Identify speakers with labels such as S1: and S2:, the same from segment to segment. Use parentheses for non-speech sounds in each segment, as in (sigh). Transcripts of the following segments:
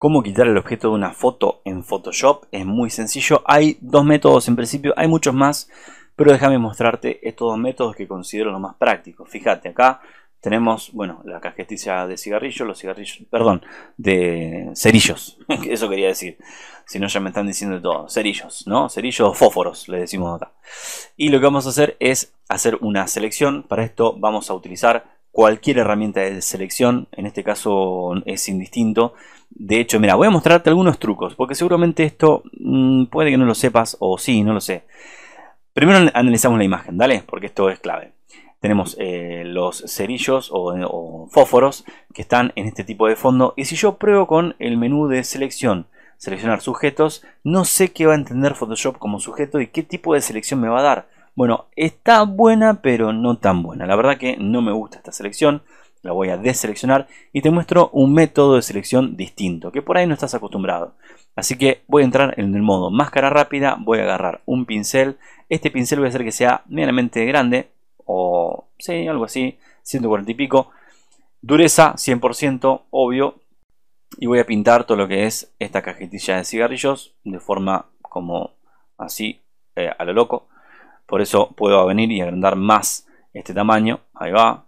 S1: Cómo quitar el objeto de una foto en Photoshop es muy sencillo. Hay dos métodos en principio, hay muchos más, pero déjame mostrarte estos dos métodos que considero los más prácticos. Fíjate, acá tenemos, bueno, la cajetilla de cigarrillos, los cigarrillos, perdón, de cerillos, (laughs) eso quería decir. Si no ya me están diciendo todos todo, cerillos, ¿no? Cerillos o fósforos, le decimos acá. Y lo que vamos a hacer es hacer una selección. Para esto vamos a utilizar cualquier herramienta de selección, en este caso es indistinto. De hecho, mira, voy a mostrarte algunos trucos, porque seguramente esto mm, puede que no lo sepas o sí, no lo sé. Primero analizamos la imagen, ¿dale? Porque esto es clave. Tenemos eh, los cerillos o fósforos que están en este tipo de fondo. Y si yo pruebo con el menú de selección, seleccionar sujetos, no sé qué va a entender Photoshop como sujeto y qué tipo de selección me va a dar bueno, está buena, pero no tan buena. La verdad que no me gusta esta selección. La voy a deseleccionar y te muestro un método de selección distinto, que por ahí no estás acostumbrado. Así que voy a entrar en el modo máscara rápida, voy a agarrar un pincel. Este pincel voy a hacer que sea medianamente grande, o sí, algo así, 140 y pico. Dureza 100%, obvio. Y voy a pintar todo lo que es esta cajetilla de cigarrillos de forma como así, eh, a lo loco. Por eso puedo venir y agrandar más este tamaño. Ahí va.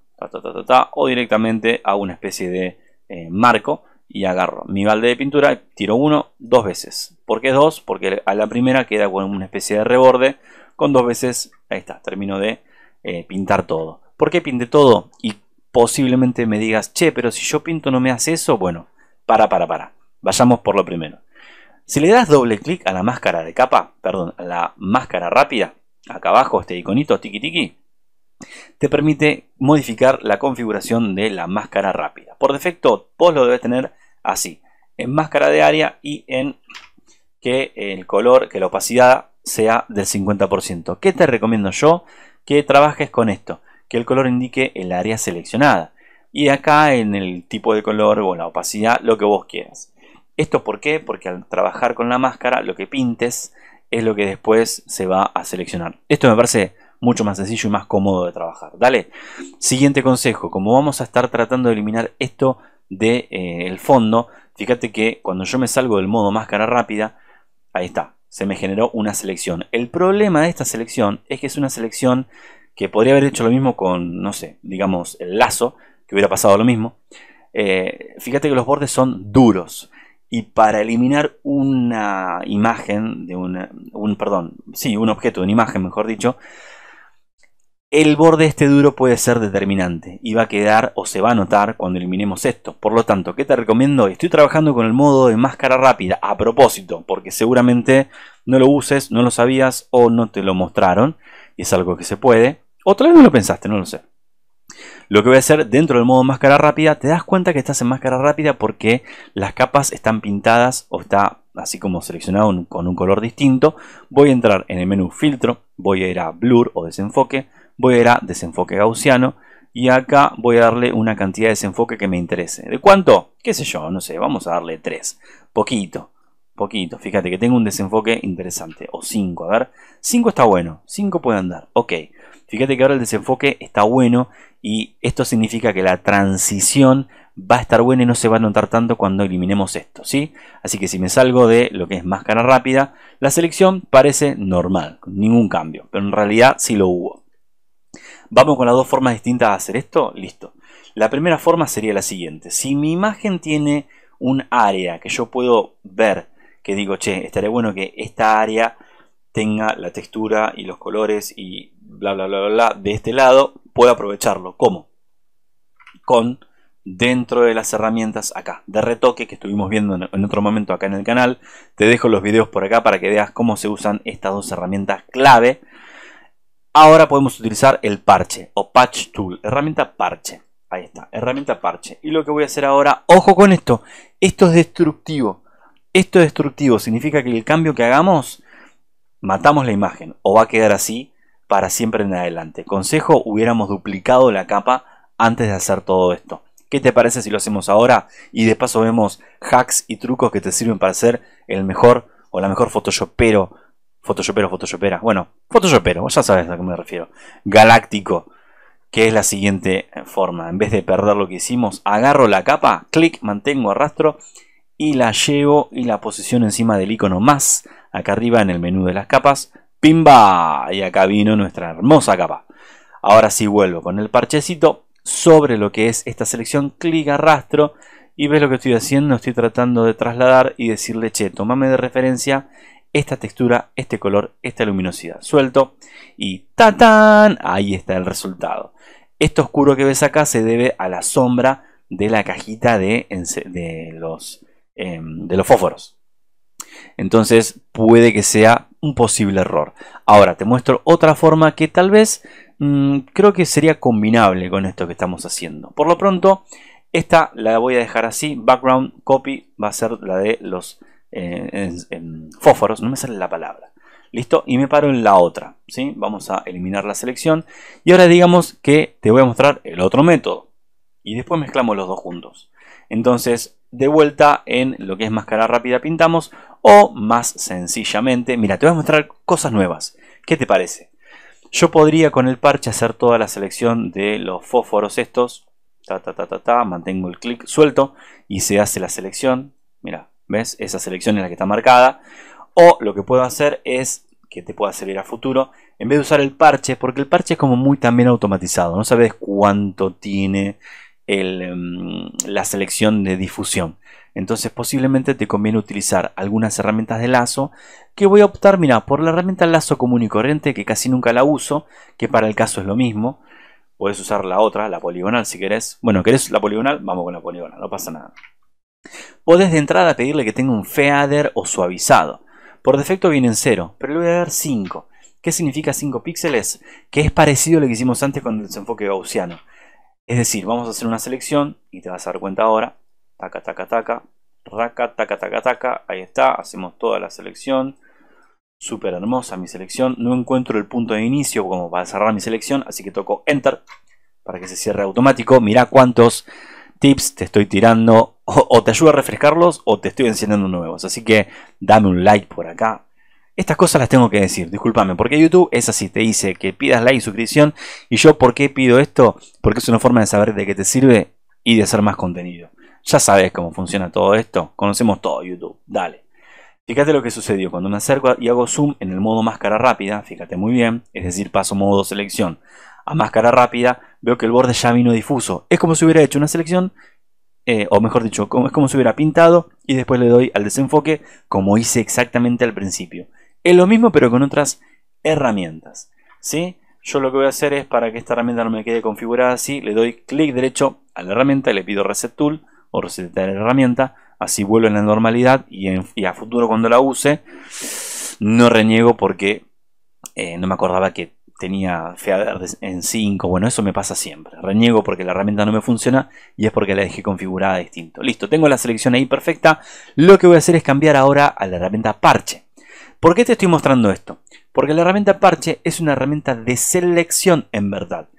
S1: o directamente a una especie de eh, marco y agarro mi balde de pintura, tiro uno dos veces. ¿Por qué dos? Porque a la primera queda con una especie de reborde. Con dos veces, ahí está, termino de eh, pintar todo. ¿Por qué pinté todo? Y posiblemente me digas, che, pero si yo pinto no me hace eso. Bueno, para, para, para. Vayamos por lo primero. Si le das doble clic a la máscara de capa, perdón, a la máscara rápida, acá abajo, este iconito tiki tiki, te permite modificar la configuración de la máscara rápida. Por defecto, vos lo debes tener así, en máscara de área y en que el color, que la opacidad sea del 50%. ¿Qué te recomiendo yo? Que trabajes con esto, que el color indique el área seleccionada. Y acá en el tipo de color o la opacidad, lo que vos quieras. ¿Esto por qué? Porque al trabajar con la máscara, lo que pintes es lo que después se va a seleccionar. Esto me parece mucho más sencillo y más cómodo de trabajar. Dale, siguiente consejo, como vamos a estar tratando de eliminar esto del de, eh, fondo, fíjate que cuando yo me salgo del modo máscara rápida, ahí está, se me generó una selección. El problema de esta selección es que es una selección que podría haber hecho lo mismo con, no sé, digamos, el lazo, que hubiera pasado lo mismo. Eh, fíjate que los bordes son duros y para eliminar una imagen de un, perdón, sí, un objeto, una imagen, mejor dicho, el borde este duro puede ser determinante y va a quedar o se va a notar cuando eliminemos esto. Por lo tanto, ¿qué te recomiendo? Estoy trabajando con el modo de máscara rápida a propósito, porque seguramente no lo uses, no lo sabías o no te lo mostraron y es algo que se puede. O tal vez no lo pensaste, no lo sé. Lo que voy a hacer dentro del modo máscara rápida, te das cuenta que estás en máscara rápida porque las capas están pintadas o está así como seleccionado con un color distinto. Voy a entrar en el menú filtro, voy a ir a blur o desenfoque, voy a ir a desenfoque gaussiano y acá voy a darle una cantidad de desenfoque que me interese. ¿De cuánto? ¿Qué sé yo? No sé, vamos a darle 3. Poquito, poquito. Fíjate que tengo un desenfoque interesante. O 5, a ver. 5 está bueno, 5 puede andar. Ok. Fíjate que ahora el desenfoque está bueno y esto significa que la transición va a estar buena y no se va a notar tanto cuando eliminemos esto, ¿sí? Así que si me salgo de lo que es máscara rápida, la selección parece normal, ningún cambio, pero en realidad sí lo hubo. Vamos con las dos formas distintas de hacer esto, listo. La primera forma sería la siguiente, si mi imagen tiene un área que yo puedo ver, que digo, che, estaría bueno que esta área tenga la textura y los colores y bla, bla, bla, bla, de este lado, puedo aprovecharlo. ¿Cómo? Con dentro de las herramientas acá de retoque que estuvimos viendo en otro momento acá en el canal. Te dejo los videos por acá para que veas cómo se usan estas dos herramientas clave. Ahora podemos utilizar el parche o patch tool, herramienta parche. Ahí está, herramienta parche. Y lo que voy a hacer ahora, ojo con esto, esto es destructivo. Esto es destructivo, significa que el cambio que hagamos, matamos la imagen o va a quedar así para siempre en adelante. Consejo, hubiéramos duplicado la capa antes de hacer todo esto. ¿Qué te parece si lo hacemos ahora? Y de paso vemos hacks y trucos que te sirven para ser el mejor o la mejor photoshopero. Photoshopero, photoshopera. Bueno, photoshopero, ya sabes a qué me refiero. Galáctico que es la siguiente forma. En vez de perder lo que hicimos, agarro la capa, clic, mantengo, arrastro y la llevo y la posiciono encima del icono más, acá arriba en el menú de las capas, ¡Pimba! Y acá vino nuestra hermosa capa. Ahora sí vuelvo con el parchecito sobre lo que es esta selección. Clic, arrastro y ves lo que estoy haciendo. Estoy tratando de trasladar y decirle, che, tomame de referencia esta textura, este color, esta luminosidad. Suelto y ¡tatán! Ahí está el resultado. Esto oscuro que ves acá se debe a la sombra de la cajita de, los, em, de los fósforos. Entonces puede que sea un posible error. Ahora te muestro otra forma que tal vez mm, creo que sería combinable con esto que estamos haciendo. Por lo pronto, esta la voy a dejar así. Background copy va a ser la de los eh, fósforos. No me sale la palabra. Listo, y me paro en la otra. ¿sí? Vamos a eliminar la selección. Y ahora digamos que te voy a mostrar el otro método. Y después mezclamos los dos juntos. Entonces, de vuelta en lo que es máscara rápida pintamos o más sencillamente, mira, te voy a mostrar cosas nuevas. ¿Qué te parece? Yo podría con el parche hacer toda la selección de los fósforos estos. Ta, ta, ta, ta, ta. Mantengo el clic suelto y se hace la selección. Mira, ¿ves? Esa selección es la que está marcada. O lo que puedo hacer es, que te pueda servir a futuro, en vez de usar el parche, porque el parche es como muy también automatizado. No sabes cuánto tiene, Em, la selección de difusión. Entonces posiblemente te conviene utilizar algunas herramientas de lazo que voy a optar, mira, por la herramienta lazo común y corriente que casi nunca la uso, que para el caso es lo mismo. Puedes usar la otra, la poligonal si querés. Bueno, ¿querés la poligonal? Vamos con la poligonal, no pasa nada. Podés de entrada pedirle que tenga un feather o suavizado. Por defecto viene en 0, pero le voy a dar 5. ¿Qué significa 5 píxeles? Que es parecido a lo que hicimos antes con el desenfoque gaussiano. Es decir, vamos a hacer una selección y te vas a dar cuenta ahora. Taca, taca, taca. Raca, taca, taca, taca. Ahí está. Hacemos toda la selección. Súper hermosa mi selección. No encuentro el punto de inicio como para cerrar mi selección. Así que toco Enter para que se cierre automático. Mirá cuántos tips te estoy tirando. O, te ayuda a refrescarlos o te estoy enseñando nuevos. Así que dame un like por acá estas cosas las tengo que decir, discúlpame, porque YouTube es así, te dice que pidas like y suscripción. ¿Y yo por qué pido esto? Porque es una forma de saber de qué te sirve y de hacer más contenido. Ya sabes cómo funciona todo esto, conocemos todo YouTube, dale. Fíjate lo que sucedió, cuando me acerco y hago zoom en el modo máscara rápida, fíjate muy bien, es decir, paso modo selección a máscara rápida, veo que el borde ya vino difuso. Es como si hubiera hecho una selección, eh, o mejor dicho, es como si hubiera pintado y después le doy al desenfoque como hice exactamente al principio. Es lo mismo pero con otras herramientas. ¿sí? Yo lo que voy a hacer es para que esta herramienta no me quede configurada así, le doy clic derecho a la herramienta, y le pido Reset Tool o la herramienta, así vuelvo en la normalidad y, a futuro cuando la use no reniego porque eh, no me acordaba que tenía Feader en 5, bueno eso me pasa siempre, reniego porque la herramienta no me funciona y es porque la dejé configurada distinto. Listo, tengo la selección ahí perfecta, lo que voy a hacer es cambiar ahora a la herramienta parche. ¿Por qué te estoy mostrando esto? Porque la herramienta parche es una herramienta de selección en verdad.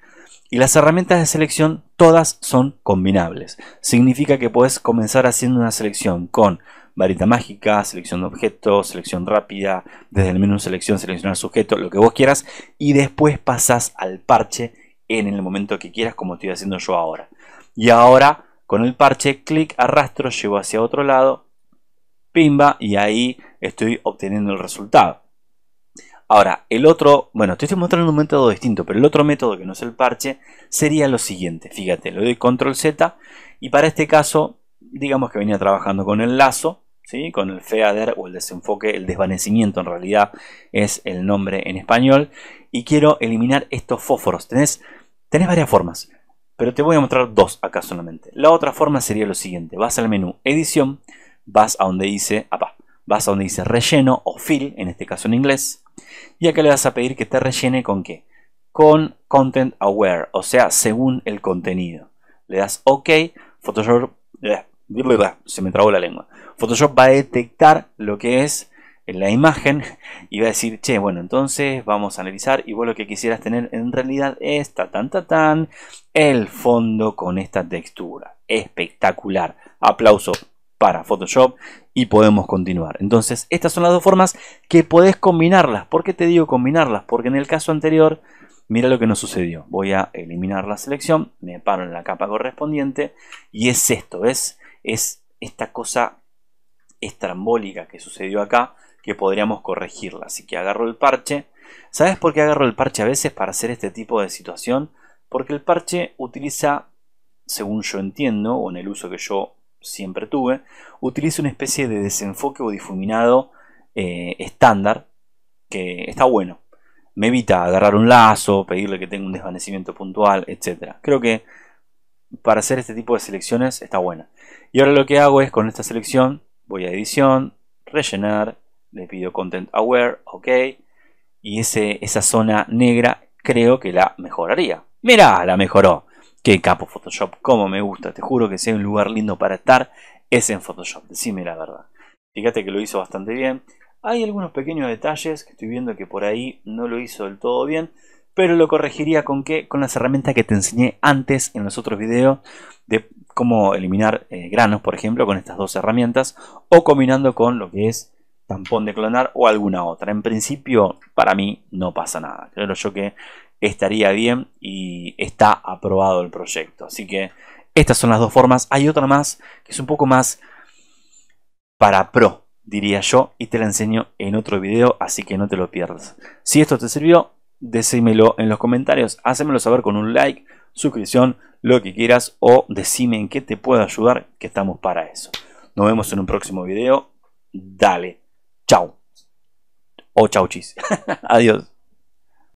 S1: Y las herramientas de selección todas son combinables. Significa que puedes comenzar haciendo una selección con varita mágica, selección de objetos, selección rápida, desde el menú selección, seleccionar sujeto, lo que vos quieras, y después pasas al parche en el momento que quieras, como estoy haciendo yo ahora. Y ahora, con el parche, clic, arrastro, llevo hacia otro lado, pimba, y ahí estoy obteniendo el resultado. Ahora, el otro, bueno, te estoy mostrando un método distinto, pero el otro método que no es el parche sería lo siguiente. Fíjate, le doy control Z y para este caso, digamos que venía trabajando con el lazo, ¿sí? con el Feader o el desenfoque, el desvanecimiento en realidad es el nombre en español. Y quiero eliminar estos fósforos. Tenés, tenés varias formas, pero te voy a mostrar dos acá solamente. La otra forma sería lo siguiente. Vas al menú edición vas a donde dice, vas a donde dice relleno o fill, en este caso en inglés, y acá le vas a pedir que te rellene con qué? Con content aware, o sea, según el contenido. Le das OK, Photoshop, eh, se me trabó la lengua. Photoshop va a detectar lo que es en la imagen y va a decir, che, bueno, entonces vamos a analizar y vos lo que quisieras tener en realidad es ta, tan, el fondo con esta textura. Espectacular. Aplauso para Photoshop y podemos continuar. Entonces, estas son las dos formas que podés combinarlas. ¿Por qué te digo combinarlas? Porque en el caso anterior, mira lo que nos sucedió. Voy a eliminar la selección, me paro en la capa correspondiente y es esto, ¿ves? Es esta cosa estrambólica que sucedió acá que podríamos corregirla. Así que agarro el parche. ¿Sabes por qué agarro el parche a veces para hacer este tipo de situación? Porque el parche utiliza, según yo entiendo, o en el uso que yo siempre tuve, Utilizo una especie de desenfoque o difuminado eh, estándar que está bueno. Me evita agarrar un lazo, pedirle que tenga un desvanecimiento puntual, etc. Creo que para hacer este tipo de selecciones está buena. Y ahora lo que hago es con esta selección voy a edición, rellenar, le pido content aware, ok. Y ese, esa zona negra creo que la mejoraría. Mirá, la mejoró. Qué capo Photoshop, como me gusta. Te juro que sea un lugar lindo para estar, es en Photoshop. Decime la verdad. Fíjate que lo hizo bastante bien. Hay algunos pequeños detalles que estoy viendo que por ahí no lo hizo del todo bien. Pero lo corregiría con qué? Con las herramientas que te enseñé antes en los otros videos de cómo eliminar eh, granos, por ejemplo, con estas dos herramientas o combinando con lo que es tampón de clonar o alguna otra. En principio, para mí no pasa nada. Creo yo que estaría bien y está aprobado el proyecto. Así que estas son las dos formas. Hay otra más que es un poco más para pro, diría yo, y te la enseño en otro video, así que no te lo pierdas. Si esto te sirvió, decímelo en los comentarios, hacémelo saber con un like, suscripción, lo que quieras o decime en qué te puedo ayudar, que estamos para eso. Nos vemos en un próximo video. Dale. chao O chau chis. (laughs) Adiós.